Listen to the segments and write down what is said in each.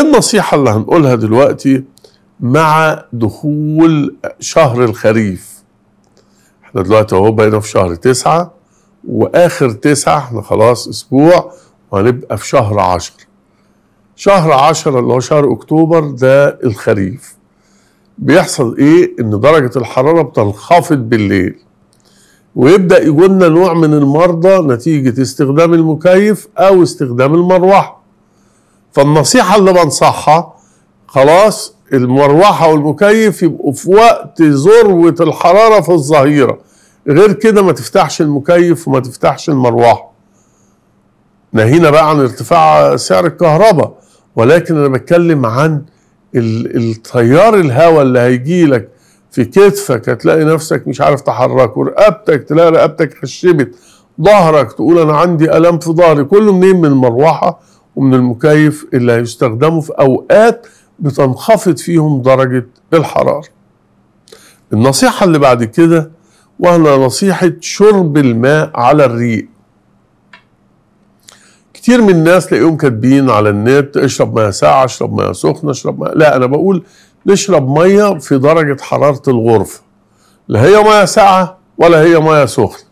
النصيحة اللي هنقولها دلوقتي مع دخول شهر الخريف احنا دلوقتي اهو بقينا في شهر تسعة واخر تسعة احنا خلاص اسبوع وهنبقى في شهر عشر شهر عشرة اللي هو شهر اكتوبر ده الخريف بيحصل ايه ان درجة الحرارة بتنخفض بالليل ويبدأ يجولنا نوع من المرضى نتيجة استخدام المكيف او استخدام المروحة فالنصيحة اللي بنصحها خلاص المروحة والمكيف يبقوا في وقت ذروة الحرارة في الظهيرة غير كده ما تفتحش المكيف وما تفتحش المروحة ناهينا بقى عن ارتفاع سعر الكهرباء ولكن انا بتكلم عن التيار الهواء اللي هيجي لك في كتفك هتلاقي نفسك مش عارف تحركه رقبتك تلاقي رقبتك خشبت ظهرك تقول انا عندي الام في ظهري كله منين من المروحه ومن المكيف اللي هيستخدموا في أوقات بتنخفض فيهم درجة الحرارة النصيحة اللي بعد كده وهنا نصيحة شرب الماء على الريق كتير من الناس تلاقيهم كاتبين على النت اشرب ميه ساقعه اشرب ميه سخنه اشرب ميه لا انا بقول نشرب ميه في درجه حراره الغرفه لا هي ميه ساقعه ولا هي ميه سخنه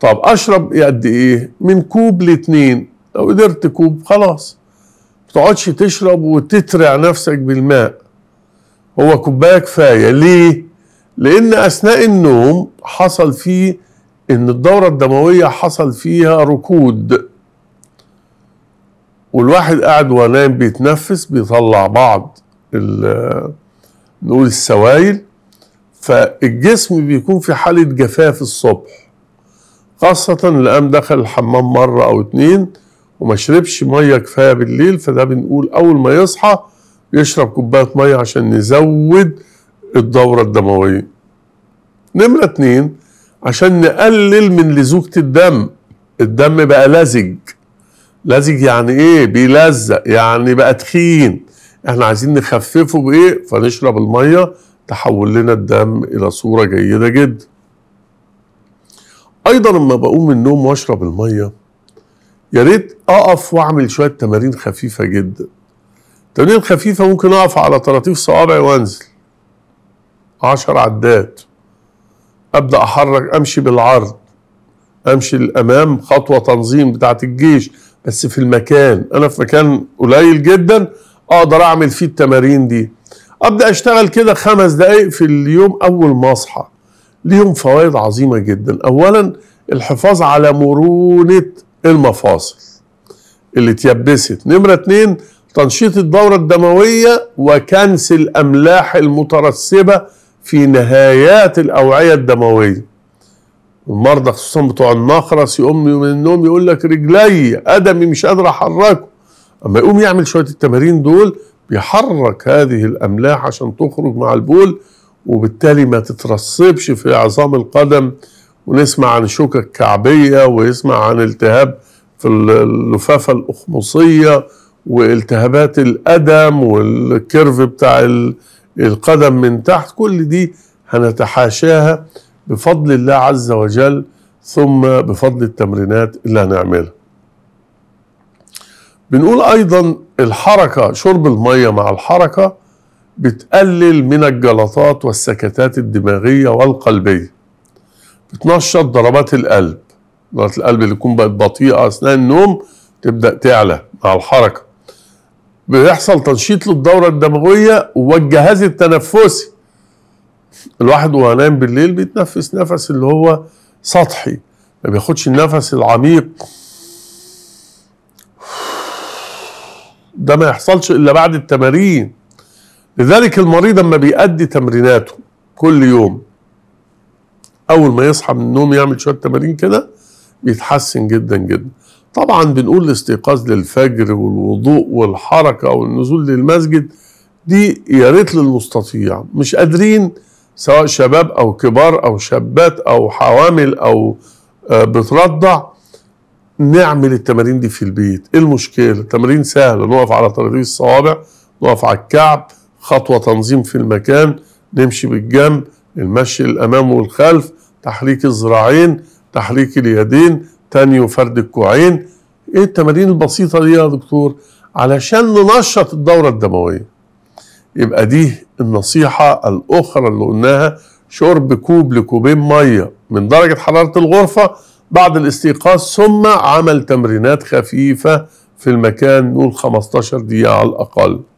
طب اشرب قد ايه من كوب لاتنين لو قدرت تكوب خلاص ما تقعدش تشرب وتترع نفسك بالماء هو كوبايه كفايه ليه؟ لان اثناء النوم حصل فيه ان الدوره الدمويه حصل فيها ركود والواحد قاعد ونام بيتنفس بيطلع بعض نقول السوائل فالجسم بيكون في حاله جفاف الصبح خاصة اللي قام دخل الحمام مرة أو اتنين وما شربش ميه كفايه بالليل فده بنقول اول ما يصحى يشرب كوبايه ميه عشان نزود الدوره الدمويه. نمره اتنين عشان نقلل من لزوجه الدم الدم بقى لزج لزج يعني ايه بيلزق يعني بقى تخين احنا عايزين نخففه بايه فنشرب الميه تحول لنا الدم الى صوره جيده جدا ايضا لما بقوم من النوم واشرب الميه يا ريت اقف واعمل شويه تمارين خفيفه جدا تمارين خفيفه ممكن اقف على طراطيف صوابعي وانزل عشر عدات ابدا احرك امشي بالعرض امشي للامام خطوه تنظيم بتاعت الجيش بس في المكان انا في مكان قليل جدا اقدر اعمل فيه التمارين دي ابدا اشتغل كده خمس دقائق في اليوم اول ما اصحى ليهم فوائد عظيمه جدا اولا الحفاظ على مرونه المفاصل اللي اتيبست نمرة اتنين تنشيط الدورة الدموية وكنس الأملاح المترسبة في نهايات الأوعية الدموية المرضى خصوصا بتوع النخرس يقوم من النوم يقول لك رجلي أدمي مش قادر أحركه أما يقوم يعمل شوية التمارين دول بيحرك هذه الأملاح عشان تخرج مع البول وبالتالي ما تترسبش في عظام القدم ونسمع عن شوكة الكعبية ويسمع عن التهاب في اللفافة الأخمصية والتهابات القدم والكيرف بتاع القدم من تحت كل دي هنتحاشاها بفضل الله عز وجل ثم بفضل التمرينات اللي هنعملها بنقول ايضا الحركة شرب المية مع الحركة بتقلل من الجلطات والسكتات الدماغية والقلبية بتنشط ضربات القلب ضربات القلب اللي تكون بقت بطيئه اثناء النوم تبدا تعلى مع الحركه بيحصل تنشيط للدوره الدمويه والجهاز التنفسي الواحد وهو نايم بالليل بيتنفس نفس اللي هو سطحي ما بياخدش النفس العميق ده ما يحصلش الا بعد التمارين لذلك المريض اما بيأدي تمريناته كل يوم اول ما يصحى من النوم يعمل شويه تمارين كده بيتحسن جدا جدا طبعا بنقول الاستيقاظ للفجر والوضوء والحركه والنزول للمسجد دي يا ريت للمستطيع مش قادرين سواء شباب او كبار او شابات او حوامل او آه، بترضع نعمل التمارين دي في البيت ايه المشكله تمارين سهله نقف على طراطيف الصوابع نقف على الكعب خطوه تنظيم في المكان نمشي بالجنب المشي الامام والخلف تحريك الذراعين تحريك اليدين تاني وفرد الكوعين ايه التمارين البسيطه دي يا دكتور علشان ننشط الدوره الدمويه يبقى دي النصيحه الاخرى اللي قلناها شرب كوب لكوبين ميه من درجه حراره الغرفه بعد الاستيقاظ ثم عمل تمرينات خفيفه في المكان نقول 15 دقيقه على الاقل